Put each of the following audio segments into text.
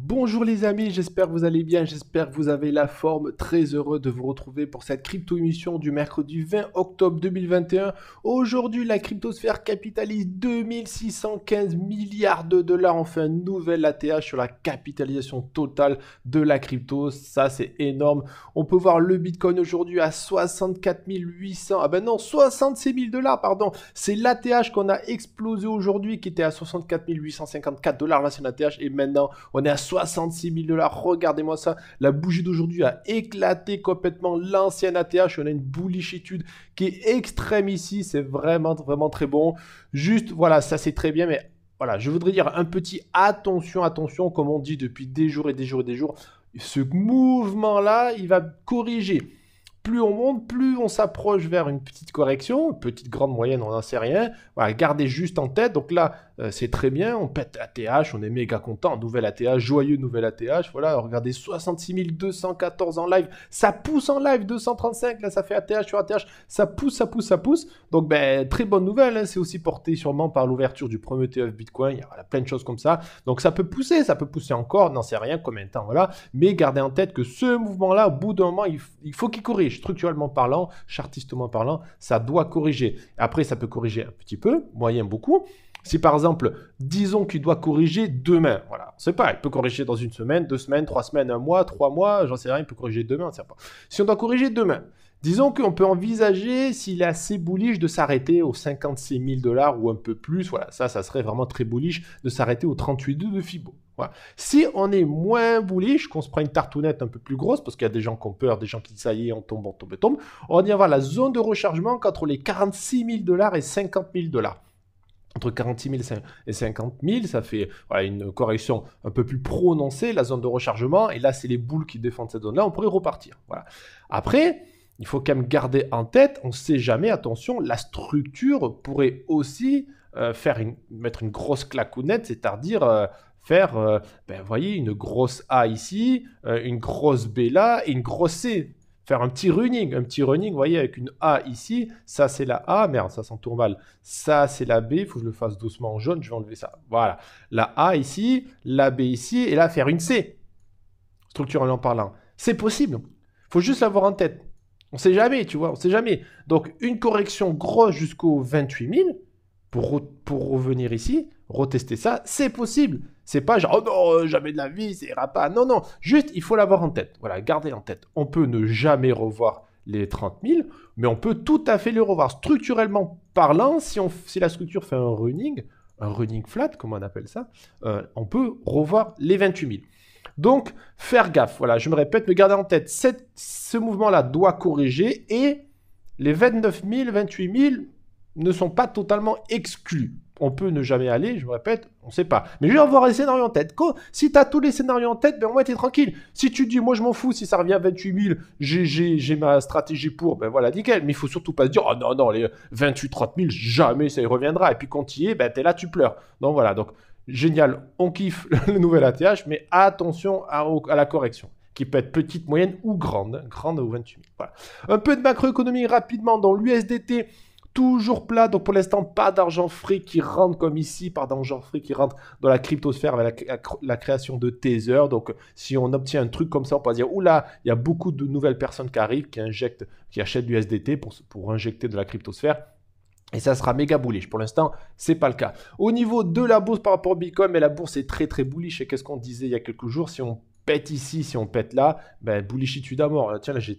Bonjour les amis, j'espère que vous allez bien, j'espère que vous avez la forme. Très heureux de vous retrouver pour cette crypto émission du mercredi 20 octobre 2021. Aujourd'hui, la cryptosphère capitalise 2615 milliards de dollars. On fait un nouvel ATH sur la capitalisation totale de la crypto. Ça, c'est énorme. On peut voir le Bitcoin aujourd'hui à 64 800. Ah ben non, 66 000 dollars, pardon. C'est l'ATH qu'on a explosé aujourd'hui qui était à 64 854 dollars. Là, c'est ATH et maintenant, on est à 66 000 dollars. Regardez-moi ça. La bougie d'aujourd'hui a éclaté complètement l'ancienne ATH. On a une bullishitude qui est extrême ici. C'est vraiment, vraiment très bon. Juste, voilà, ça c'est très bien. Mais voilà, je voudrais dire un petit attention, attention, comme on dit depuis des jours et des jours et des jours. Ce mouvement-là, il va corriger plus on monte, plus on s'approche vers une petite correction, petite, grande, moyenne, on n'en sait rien. Voilà, gardez juste en tête. Donc là, euh, c'est très bien, on pète ATH, on est méga content, nouvelle ATH, joyeux nouvelle ATH, voilà, regardez, 66 214 en live, ça pousse en live, 235, là ça fait ATH sur ATH, ça pousse, ça pousse, ça pousse, donc ben, très bonne nouvelle, hein, c'est aussi porté sûrement par l'ouverture du premier ETF Bitcoin, il y a plein de choses comme ça, donc ça peut pousser, ça peut pousser encore, n'en sait rien combien de temps, voilà, mais gardez en tête que ce mouvement-là, au bout d'un moment, il, il faut qu'il corrige, structurellement parlant, chartistement parlant, ça doit corriger, après ça peut corriger un petit peu, moyen beaucoup, si par exemple, disons qu'il doit corriger demain, voilà, on ne sait pas, il peut corriger dans une semaine, deux semaines, trois semaines, un mois, trois mois, j'en sais rien, il peut corriger demain, on ne sait pas. Si on doit corriger demain, disons qu'on peut envisager, s'il est assez bullish, de s'arrêter aux 56 000 dollars ou un peu plus, voilà, ça, ça serait vraiment très bullish, de s'arrêter aux 38,2 de Fibo. Si on est moins bullish, qu'on se prend une tartounette un peu plus grosse, parce qu'il y a des gens qui ont peur, des gens qui disent ça y est, on tombe, on tombe, on tombe, on va avoir la zone de rechargement entre les 46 000 dollars et 50 000 dollars entre 46 000 et 50 000, ça fait une correction un peu plus prononcée, la zone de rechargement, et là c'est les boules qui défendent cette zone-là, on pourrait repartir. Voilà. Après, il faut quand même garder en tête, on ne sait jamais, attention, la structure pourrait aussi euh, faire une, mettre une grosse clacounette, c'est-à-dire euh, faire, euh, ben, voyez, une grosse A ici, une grosse B là, et une grosse C faire un petit running, un petit running, vous voyez, avec une A ici, ça c'est la A, merde, ça s'entoure mal, ça c'est la B, il faut que je le fasse doucement en jaune, je vais enlever ça, voilà, la A ici, la B ici, et là faire une C, structurellement parlant, c'est possible, faut juste l'avoir en tête, on sait jamais, tu vois, on sait jamais, donc une correction grosse jusqu'au 28 000, pour, revenir ici, retester ça, c'est possible. C'est pas genre, oh non, euh, jamais de la vie, ça ira pas. Non, non, juste, il faut l'avoir en tête. Voilà, gardez en tête. On peut ne jamais revoir les 30 000, mais on peut tout à fait les revoir. Structurellement parlant, si, on, la structure fait un running, un running flat, comme on appelle ça, euh, on peut revoir les 28 000. Donc, faire gaffe. Voilà, je me répète, mais garder en tête, ce mouvement-là doit corriger et les 29 000, 28 000, ne sont pas totalement exclus. On peut ne jamais aller, je vous répète, on ne sait pas. Mais je vais avoir les scénarios en tête. si tu as tous les scénarios en tête, ben va être tranquille. Si tu dis, moi je m'en fous, si ça revient à 28 000, j'ai ma stratégie pour, ben voilà, nickel. Mais il faut surtout pas se dire, oh non, non, les 28, 30 000, jamais ça y reviendra. Et puis quand tu y es, ben t'es là, tu pleures. Donc voilà, donc génial, on kiffe le nouvel ATH, mais attention à, la correction qui peut être petite, moyenne ou grande, grande ou 28 Un peu de macroéconomie rapidement dans l'USDT toujours plat. Donc pour l'instant, pas d'argent frais qui rentre comme ici, pas d'argent frais qui rentre dans la cryptosphère avec la, création de Tether. Donc si on obtient un truc comme ça, on peut dire oula, il y a beaucoup de nouvelles personnes qui arrivent, qui injectent, qui achètent du SDT pour, pour injecter de la cryptosphère. Et ça sera méga bullish. Pour l'instant, c'est pas le cas. Au niveau de la bourse par rapport au Bitcoin, mais la bourse est très très bullish. Et qu'est-ce qu'on disait il y a quelques jours Si on pète ici, si on pète là, ben bullishitude à mort. Tiens, là j'ai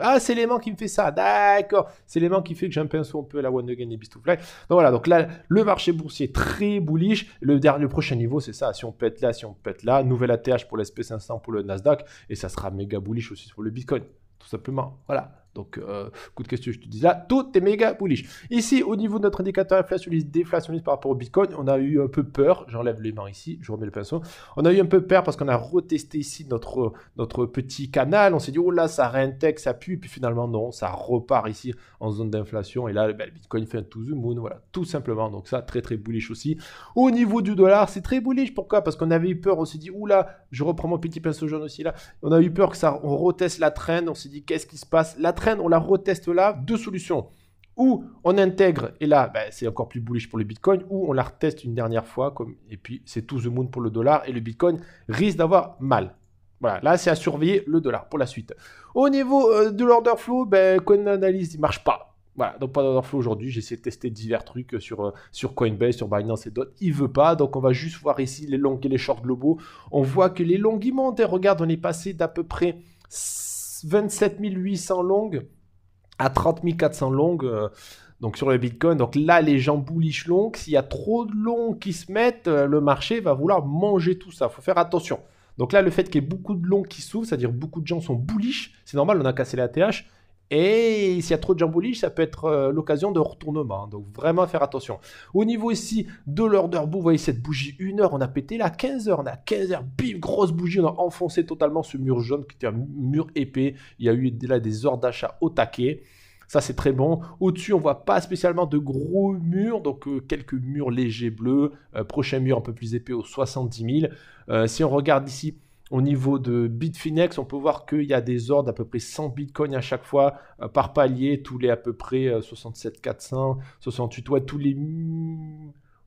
ah, c'est l'aimant qui me fait ça, d'accord. C'est l'aimant qui fait que j'ai un pinceau un peu la One Again et Beast to Fly. Donc voilà, donc là, le marché boursier très bullish. Le, dernier, prochain niveau, c'est ça. Si on pète là, si on pète là, nouvelle ATH pour l'SP500 pour le Nasdaq, et ça sera méga bullish aussi pour le Bitcoin, tout simplement. Voilà. Donc, euh, coup de question, je te dis là, tout est méga bullish. Ici, au niveau de notre indicateur inflationniste, déflationniste par rapport au Bitcoin, on a eu un peu peur. J'enlève les mains ici, je remets le pinceau. On a eu un peu peur parce qu'on a retesté ici notre, notre petit canal. On s'est dit, oh là, ça réintègre, ça pue. Et puis finalement, non, ça repart ici en zone d'inflation. Et là, ben, le Bitcoin fait un tout the moon. Voilà, tout simplement. Donc, ça, très, très bullish aussi. Au niveau du dollar, c'est très bullish. Pourquoi Parce qu'on avait eu peur. On s'est dit, là, je reprends mon petit pinceau jaune aussi là. On a eu peur que ça, on reteste la traîne. On s'est dit, qu'est-ce qui se passe La traîne on la reteste là. Deux solutions. Ou on intègre, et là, bah, c'est encore plus bullish pour le Bitcoin, ou on la reteste une dernière fois, comme, et puis c'est tout the moon pour le dollar, et le Bitcoin risque d'avoir mal. Voilà, là, c'est à surveiller le dollar pour la suite. Au niveau euh, de l'order flow, ben, analyse il marche pas. Voilà, donc pas d'order flow aujourd'hui. J'ai essayé de tester divers trucs euh, sur, euh, sur Coinbase, sur Binance et d'autres. Il veut pas, donc on va juste voir ici les longs et les shorts globaux. On voit que les longs, ils montent. Et regarde, on est passé d'à peu près 27 800 longues à 30 400 longues. Euh, donc sur le Bitcoin, donc là les gens bullish longues s'il y a trop de longs qui se mettent, euh, le marché va vouloir manger tout ça. Faut faire attention. Donc là le fait qu'il y ait beaucoup de longs qui s'ouvrent, c'est-à-dire beaucoup de gens sont bullish, c'est normal, on a cassé la TH, et s'il y a trop de jambouli, ça peut être euh, l'occasion de retournement. Donc vraiment faire attention. Au niveau ici de l'ordre bout, vous voyez cette bougie une heure, on a pété là 15 heures, on a 15h, bim, grosse bougie, on a enfoncé totalement ce mur jaune qui était un mur épais. Il y a eu là des ordres d'achat au taquet. Ça, c'est très bon. Au-dessus, on voit pas spécialement de gros murs, donc euh, quelques murs légers bleus. Euh, prochain mur un peu plus épais aux 70 000. si on regarde ici, au niveau de Bitfinex, on peut voir qu'il y a des ordres d'à peu près 100 bitcoins à chaque fois euh, par palier, tous les à peu près 67 400, 68, ouais, tous les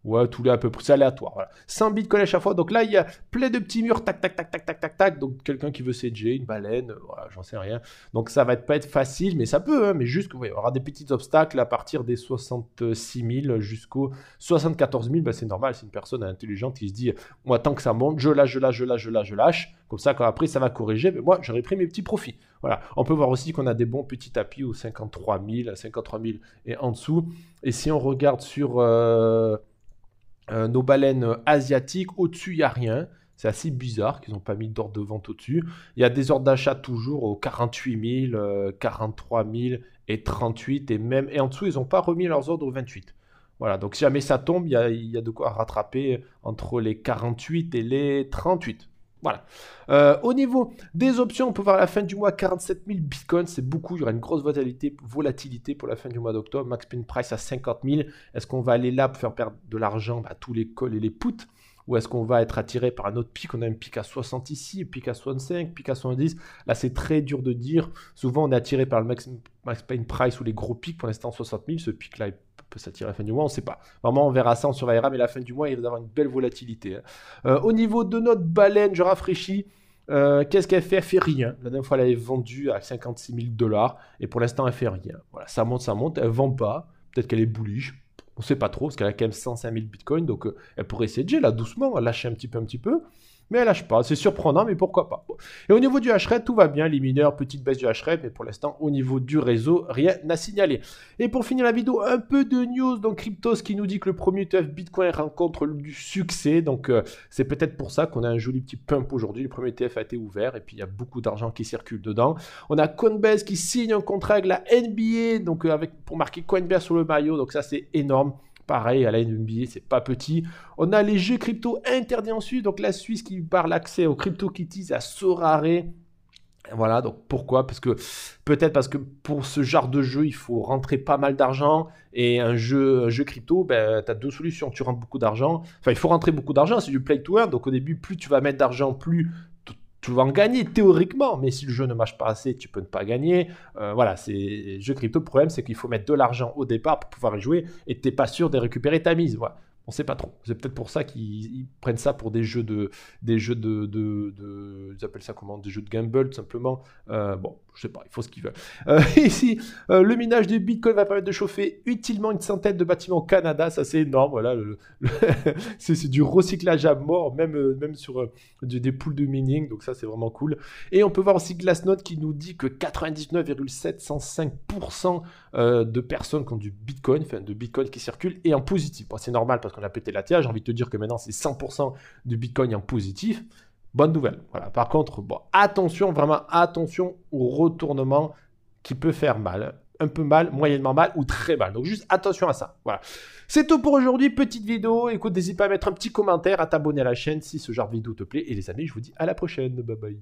Ouais, tout là à peu près, c'est aléatoire. Voilà. 5 bitcoins à chaque fois. Donc là, il y a plein de petits murs, tac, tac, tac, tac, tac, tac, tac. Donc quelqu'un qui veut CG, une baleine, euh, voilà, j'en sais rien. Donc ça va pas être facile, mais ça peut, hein, mais juste il y aura des petits obstacles à partir des 66 000 jusqu'aux 74 000. Bah, c'est normal, c'est une personne intelligente qui se dit, moi, tant que ça monte, je lâche, je lâche, je lâche, je lâche, je lâche. Comme ça, quand après, ça va corriger, mais moi, j'aurais pris mes petits profits. Voilà. On peut voir aussi qu'on a des bons petits tapis aux 53 000, 53 000 et en dessous. Et si on regarde sur... Euh, euh, nos baleines euh, asiatiques, au-dessus, il n'y a rien. C'est assez bizarre qu'ils n'ont pas mis d'ordre de vente au-dessus. Il y a des ordres d'achat toujours aux 48 000, 43 000 et 38 et même et en dessous ils n'ont pas remis leurs ordres aux 28. Voilà, donc si jamais ça tombe, il y, y a, de quoi rattraper entre les 48 et les 38. Voilà. Euh, au niveau des options, on peut voir à la fin du mois 47 000 bitcoins, c'est beaucoup. Il y aura une grosse volatilité, pour la fin du mois d'octobre. Max pain price à 50 000. Est-ce qu'on va aller là pour faire perdre de l'argent à bah, tous les calls et les puts ou est-ce qu'on va être attiré par un autre pic On a un pic à 60 ici, un pic à 65, pic à 70. Là, c'est très dur de dire. Souvent, on est attiré par le max, pain price ou les gros pics. Pour l'instant, 60 000. Ce pic-là est peut s'attirer à la fin du mois, on ne sait pas. Vraiment, on verra ça, on surveillera, mais la fin du mois, il va y avoir une belle volatilité. Hein. Euh, au niveau de notre baleine, je rafraîchis. Euh, qu'est-ce qu'elle fait Elle fait rien. La dernière fois, elle avait vendu à 56 000 dollars et pour l'instant, elle fait rien. Voilà, ça monte, ça monte. Elle vend pas. Peut-être qu'elle est bullish. On ne sait pas trop parce qu'elle a quand même 105 000 bitcoins. Donc, euh, elle pourrait essayer de là doucement, lâcher un petit peu, un petit peu mais elle lâche pas. C'est surprenant, mais pourquoi pas. Et au niveau du HRED, tout va bien. Les mineurs, petite baisse du HRED, mais pour l'instant, au niveau du réseau, rien n'a signalé. Et pour finir la vidéo, un peu de news. dans Cryptos qui nous dit que le premier ETF Bitcoin rencontre du succès. Donc, euh, c'est peut-être pour ça qu'on a un joli petit pump aujourd'hui. Le premier TF a été ouvert et puis il y a beaucoup d'argent qui circule dedans. On a Coinbase qui signe un contrat avec la NBA, donc euh, avec, pour marquer Coinbase sur le maillot. Donc, ça, c'est énorme. Pareil, à la NBA, c'est pas petit. On a les jeux crypto interdits en Suisse, donc la Suisse qui part l'accès aux crypto-kitties à Sorare. Voilà, donc pourquoi Parce que peut-être parce que pour ce genre de jeu, il faut rentrer pas mal d'argent. Et un jeu, jeu crypto, ben, tu as deux solutions. Tu rentres beaucoup d'argent. Enfin, il faut rentrer beaucoup d'argent. C'est du play to earn. Donc au début, plus tu vas mettre d'argent, plus tu vas en gagner théoriquement, mais si le jeu ne marche pas assez, tu peux ne pas gagner. Euh, voilà, c'est jeu crypto. Le problème, c'est qu'il faut mettre de l'argent au départ pour pouvoir y jouer et tu n'es pas sûr de récupérer ta mise. Voilà. On ne sait pas trop. C'est peut-être pour ça qu'ils prennent ça pour des jeux de, des jeux de, de, ils appellent ça comment, des jeux de gamble tout simplement. Euh, bon, je sais pas, il faut ce qu'il veut. Euh, ici, euh, le minage du Bitcoin va permettre de chauffer utilement une centaine de bâtiments au Canada, ça c'est énorme, voilà, c'est du recyclage à mort, même, euh, sur des, poules de mining, donc ça c'est vraiment cool. Et on peut voir aussi Glassnote qui nous dit que 99,705% de personnes qui ont du Bitcoin, enfin de Bitcoin qui circule, est en positif. c'est normal parce qu'on a pété la terre. j'ai envie de te dire que maintenant c'est 100% du Bitcoin en positif, Bonne nouvelle. Voilà. Par contre, attention, vraiment attention au retournement qui peut faire mal. Un peu mal, moyennement mal ou très mal. Donc juste attention à ça. Voilà. C'est tout pour aujourd'hui. Petite vidéo. Écoute, n'hésite pas à mettre un petit commentaire, à t'abonner à la chaîne si ce genre de vidéo te plaît. Et les amis, je vous dis à la prochaine. Bye bye.